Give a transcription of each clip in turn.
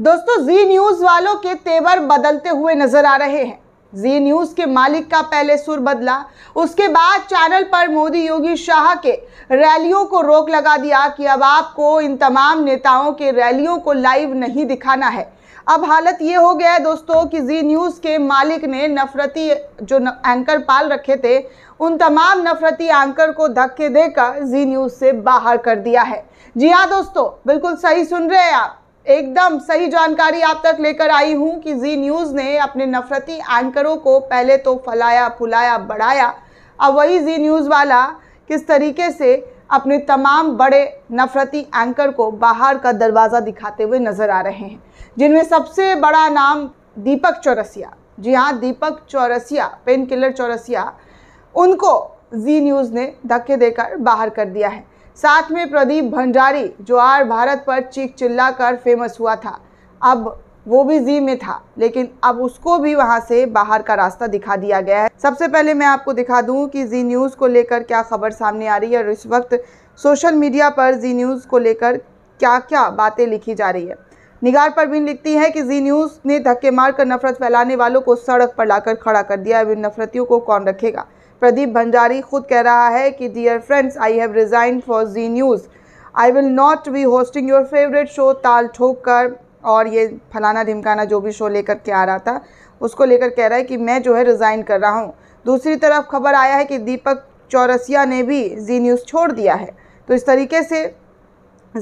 दोस्तों जी न्यूज़ वालों के तेवर बदलते हुए नजर आ रहे हैं जी न्यूज़ के मालिक का पहले सुर बदला उसके बाद चैनल पर मोदी योगी शाह के रैलियों को रोक लगा दिया कि अब आपको इन तमाम नेताओं के रैलियों को लाइव नहीं दिखाना है अब हालत ये हो गया है दोस्तों कि जी न्यूज़ के मालिक ने नफरती जो न, एंकर पाल रखे थे उन तमाम नफरती एंकर को धक्के देकर जी न्यूज़ से बाहर कर दिया है जी हाँ दोस्तों बिल्कुल सही सुन रहे हैं आप एकदम सही जानकारी आप तक लेकर आई हूं कि जी न्यूज़ ने अपने नफरती एंकरों को पहले तो फलाया फुलाया बढ़ाया अब वही जी न्यूज़ वाला किस तरीके से अपने तमाम बड़े नफरती एंकर को बाहर का दरवाज़ा दिखाते हुए नज़र आ रहे हैं जिनमें सबसे बड़ा नाम दीपक चौरसिया जी हाँ दीपक चौरसिया पेन किलर चौरसिया उनको जी न्यूज़ ने धक्के देकर बाहर कर दिया है साथ में प्रदीप भंडारी जो आर भारत पर चीख चिल्ला कर फेमस हुआ था अब वो भी जी में था लेकिन अब उसको भी वहां से बाहर का रास्ता दिखा दिया गया है सबसे पहले मैं आपको दिखा दूं कि जी न्यूज़ को लेकर क्या खबर सामने आ रही है और इस वक्त सोशल मीडिया पर जी न्यूज़ को लेकर क्या क्या बातें लिखी जा रही है निगार परवीन लिखती है कि जी न्यूज़ ने धक्के मारकर नफरत फैलाने वालों को सड़क पर लाकर खड़ा कर दिया अब इन नफरतियों को कौन रखेगा प्रदीप भंडारी खुद कह रहा है कि dear friends I have resign for Zee News I will not be hosting your favourite show Taal Thok कर और ये फलाना ढिमकाना जो भी शो लेकर के आ रहा था उसको लेकर कह रहा है कि मैं जो है रिज़ाइन कर रहा हूँ दूसरी तरफ खबर आया है कि दीपक चौरसिया ने भी जी न्यूज़ छोड़ दिया है तो इस तरीके से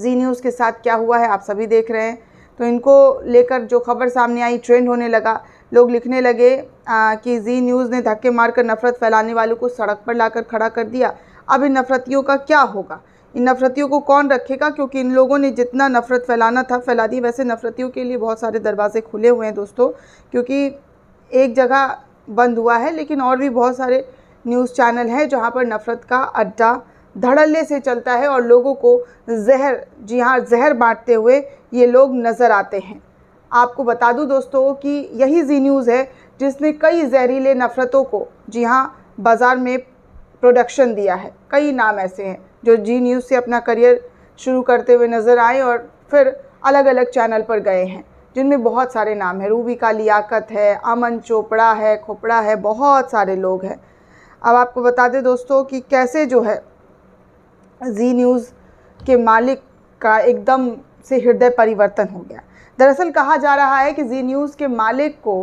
जी न्यूज़ के साथ क्या हुआ है आप सभी देख रहे हैं तो इनको लेकर जो खबर सामने आई ट्रेंड होने लगा लोग लिखने लगे आ, कि जी न्यूज़ ने धक्के मारकर नफ़रत फैलाने वालों को सड़क पर लाकर खड़ा कर दिया अब इन नफ़रतियों का क्या होगा इन नफ़रतियों को कौन रखेगा क्योंकि इन लोगों ने जितना नफ़रत फैलाना था फैला दी वैसे नफ़रतियों के लिए बहुत सारे दरवाजे खुले हुए हैं दोस्तों क्योंकि एक जगह बंद हुआ है लेकिन और भी बहुत सारे न्यूज़ चैनल हैं जहाँ पर नफ़रत का अड्डा धड़ल्ले से चलता है और लोगों को जहर जी हाँ जहर बांटते हुए ये लोग नज़र आते हैं आपको बता दूं दोस्तों कि यही जी न्यूज़ है जिसने कई जहरीले नफ़रतों को जी हाँ बाज़ार में प्रोडक्शन दिया है कई नाम ऐसे हैं जो जी न्यूज़ से अपना करियर शुरू करते हुए नज़र आए और फिर अलग अलग चैनल पर गए हैं जिनमें बहुत सारे नाम हैं रूबी का लियाकत है अमन चोपड़ा है खोपड़ा है बहुत सारे लोग हैं अब आपको बता दें दोस्तों कि कैसे जो है जी न्यूज़ के मालिक का एकदम से हृदय परिवर्तन हो गया दरअसल कहा जा रहा है कि जी न्यूज़ के मालिक को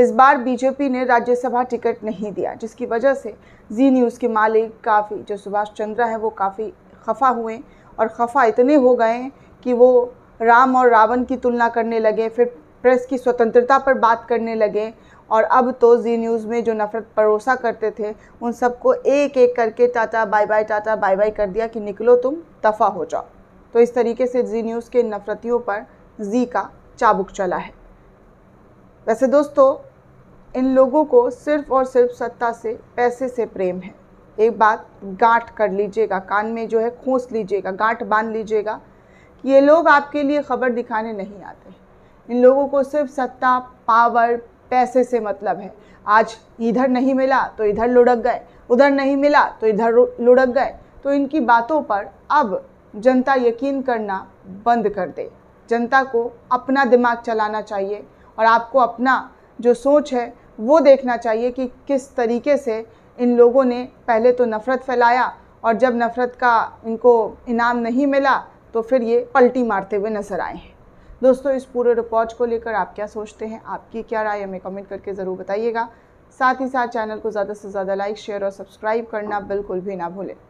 इस बार बीजेपी ने राज्यसभा टिकट नहीं दिया जिसकी वजह से जी न्यूज़ के मालिक काफ़ी जो सुभाष चंद्रा हैं वो काफ़ी खफा हुए और खफा इतने हो गए कि वो राम और रावण की तुलना करने लगे फिर प्रेस की स्वतंत्रता पर बात करने लगे और अब तो जी न्यूज़ में जो नफ़रत परोसा करते थे उन सबको एक एक करके tata bye bye tata bye bye कर दिया कि निकलो तुम दफ़ा हो जाओ तो इस तरीके से जी न्यूज़ के नफ़रतियों पर जी का चाबुक चला है वैसे दोस्तों इन लोगों को सिर्फ़ और सिर्फ सत्ता से पैसे से प्रेम है एक बात गांठ कर लीजिएगा कान में जो है खोस लीजिएगा गांठ बांध लीजिएगा ये लोग आपके लिए खबर दिखाने नहीं आते इन लोगों को सिर्फ सत्ता पावर पैसे से मतलब है आज इधर नहीं मिला तो इधर लुढ़क गए उधर नहीं मिला तो इधर लुढ़क गए तो इनकी बातों पर अब जनता यकीन करना बंद कर दे जनता को अपना दिमाग चलाना चाहिए और आपको अपना जो सोच है वो देखना चाहिए कि किस तरीके से इन लोगों ने पहले तो नफ़रत फैलाया और जब नफ़रत का इनको इनाम नहीं मिला तो फिर ये पलटी मारते हुए नज़र आए हैं दोस्तों इस पूरे रिपोर्ट को लेकर आप क्या सोचते हैं आपकी क्या राय हमें कमेंट करके ज़रूर बताइएगा साथ ही साथ चैनल को ज़्यादा से ज़्यादा लाइक शेयर और सब्सक्राइब करना बिल्कुल भी ना भूलें